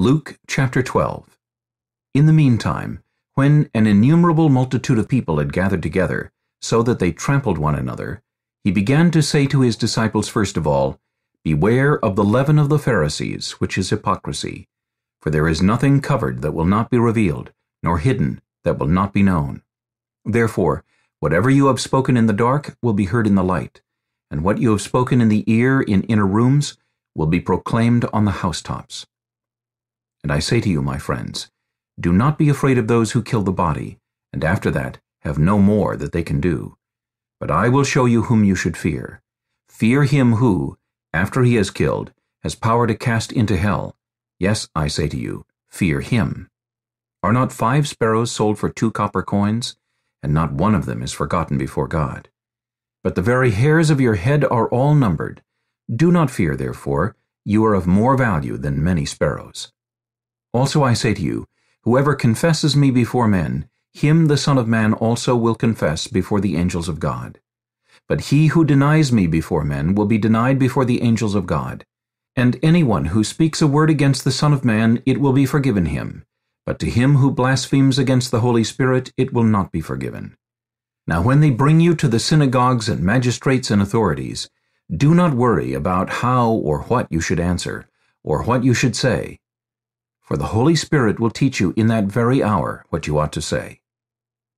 Luke chapter 12 In the meantime, when an innumerable multitude of people had gathered together, so that they trampled one another, he began to say to his disciples first of all, Beware of the leaven of the Pharisees, which is hypocrisy. For there is nothing covered that will not be revealed, nor hidden that will not be known. Therefore, whatever you have spoken in the dark will be heard in the light, and what you have spoken in the ear in inner rooms will be proclaimed on the housetops. And I say to you, my friends, do not be afraid of those who kill the body, and after that have no more that they can do. But I will show you whom you should fear. Fear him who, after he has killed, has power to cast into hell. Yes, I say to you, fear him. Are not five sparrows sold for two copper coins? And not one of them is forgotten before God. But the very hairs of your head are all numbered. Do not fear, therefore, you are of more value than many sparrows. Also I say to you, whoever confesses me before men, him the Son of Man also will confess before the angels of God. But he who denies me before men will be denied before the angels of God. And anyone who speaks a word against the Son of Man, it will be forgiven him. But to him who blasphemes against the Holy Spirit, it will not be forgiven. Now when they bring you to the synagogues and magistrates and authorities, do not worry about how or what you should answer, or what you should say, for the Holy Spirit will teach you in that very hour what you ought to say.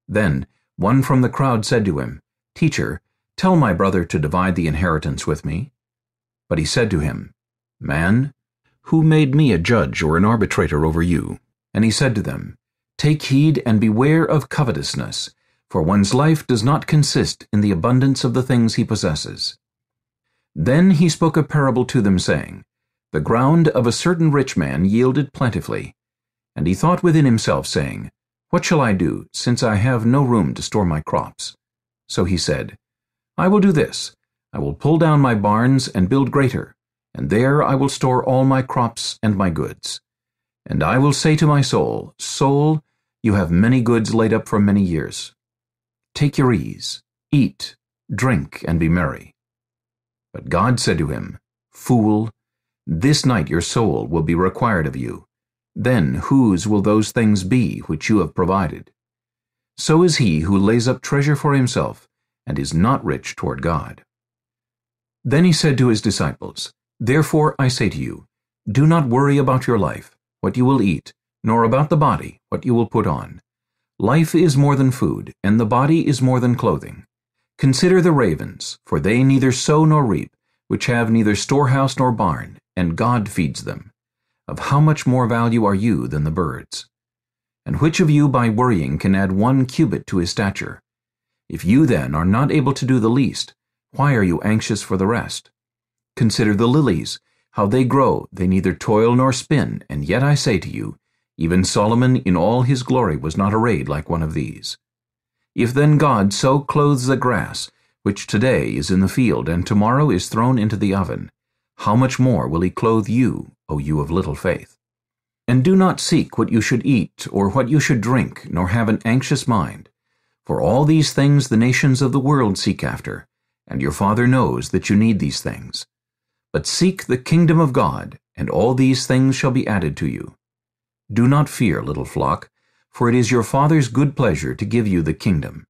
Then one from the crowd said to him, Teacher, tell my brother to divide the inheritance with me. But he said to him, Man, who made me a judge or an arbitrator over you? And he said to them, Take heed and beware of covetousness, for one's life does not consist in the abundance of the things he possesses. Then he spoke a parable to them, saying, the ground of a certain rich man yielded plentifully. And he thought within himself, saying, What shall I do, since I have no room to store my crops? So he said, I will do this. I will pull down my barns and build greater, and there I will store all my crops and my goods. And I will say to my soul, Soul, you have many goods laid up for many years. Take your ease, eat, drink, and be merry. But God said to him, Fool, this night your soul will be required of you. Then whose will those things be which you have provided? So is he who lays up treasure for himself, and is not rich toward God. Then he said to his disciples, Therefore I say to you, do not worry about your life, what you will eat, nor about the body, what you will put on. Life is more than food, and the body is more than clothing. Consider the ravens, for they neither sow nor reap, which have neither storehouse nor barn, and God feeds them. Of how much more value are you than the birds? And which of you by worrying can add one cubit to his stature? If you then are not able to do the least, why are you anxious for the rest? Consider the lilies, how they grow, they neither toil nor spin, and yet I say to you, even Solomon in all his glory was not arrayed like one of these. If then God so clothes the grass, which today is in the field and tomorrow is thrown into the oven, how much more will he clothe you, O you of little faith? And do not seek what you should eat, or what you should drink, nor have an anxious mind. For all these things the nations of the world seek after, and your Father knows that you need these things. But seek the kingdom of God, and all these things shall be added to you. Do not fear, little flock, for it is your Father's good pleasure to give you the kingdom.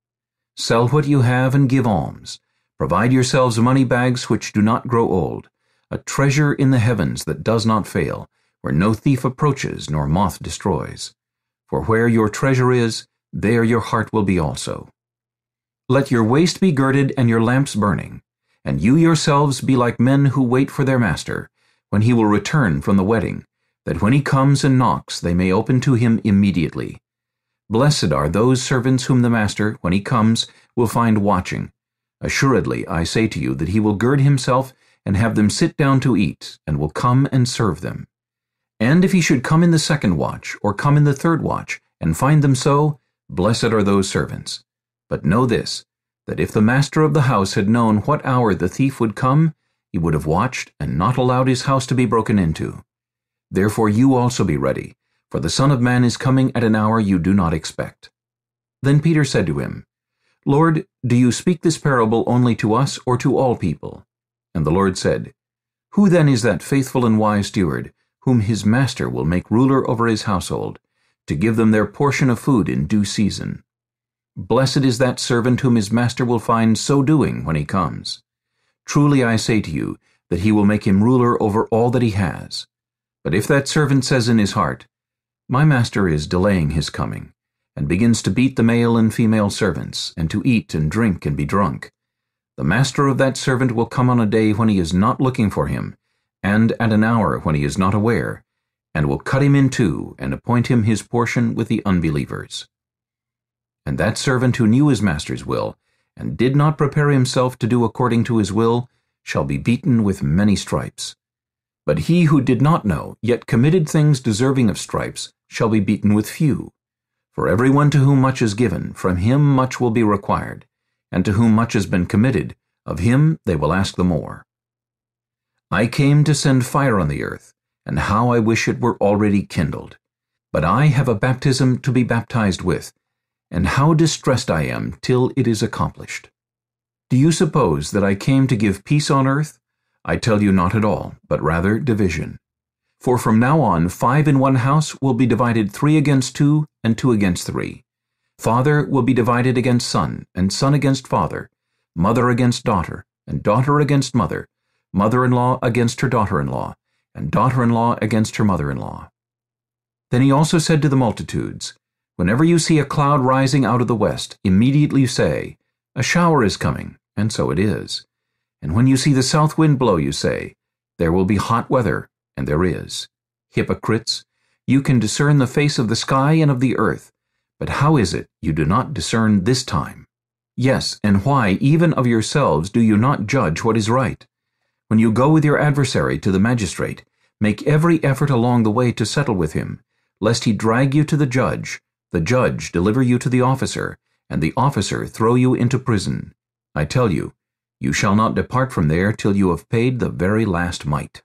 Sell what you have and give alms. Provide yourselves money bags which do not grow old, a treasure in the heavens that does not fail, where no thief approaches nor moth destroys. For where your treasure is, there your heart will be also. Let your waist be girded and your lamps burning, and you yourselves be like men who wait for their master, when he will return from the wedding, that when he comes and knocks they may open to him immediately. Blessed are those servants whom the master, when he comes, will find watching. Assuredly, I say to you that he will gird himself and have them sit down to eat, and will come and serve them. And if he should come in the second watch, or come in the third watch, and find them so, blessed are those servants. But know this, that if the master of the house had known what hour the thief would come, he would have watched and not allowed his house to be broken into. Therefore you also be ready, for the Son of Man is coming at an hour you do not expect. Then Peter said to him, Lord, do you speak this parable only to us or to all people? And the Lord said, Who then is that faithful and wise steward, whom his master will make ruler over his household, to give them their portion of food in due season? Blessed is that servant whom his master will find so doing when he comes. Truly I say to you, that he will make him ruler over all that he has. But if that servant says in his heart, My master is delaying his coming, and begins to beat the male and female servants, and to eat and drink and be drunk, the master of that servant will come on a day when he is not looking for him, and at an hour when he is not aware, and will cut him in two, and appoint him his portion with the unbelievers. And that servant who knew his master's will, and did not prepare himself to do according to his will, shall be beaten with many stripes. But he who did not know, yet committed things deserving of stripes, shall be beaten with few. For everyone to whom much is given, from him much will be required and to whom much has been committed, of him they will ask the more. I came to send fire on the earth, and how I wish it were already kindled. But I have a baptism to be baptized with, and how distressed I am till it is accomplished. Do you suppose that I came to give peace on earth? I tell you not at all, but rather division. For from now on five in one house will be divided three against two and two against three. Father will be divided against son, and son against father, mother against daughter, and daughter against mother, mother-in-law against her daughter-in-law, and daughter-in-law against her mother-in-law. Then he also said to the multitudes, Whenever you see a cloud rising out of the west, immediately say, A shower is coming, and so it is. And when you see the south wind blow, you say, There will be hot weather, and there is. Hypocrites, you can discern the face of the sky and of the earth, but how is it you do not discern this time? Yes, and why, even of yourselves, do you not judge what is right? When you go with your adversary to the magistrate, make every effort along the way to settle with him, lest he drag you to the judge, the judge deliver you to the officer, and the officer throw you into prison. I tell you, you shall not depart from there till you have paid the very last mite.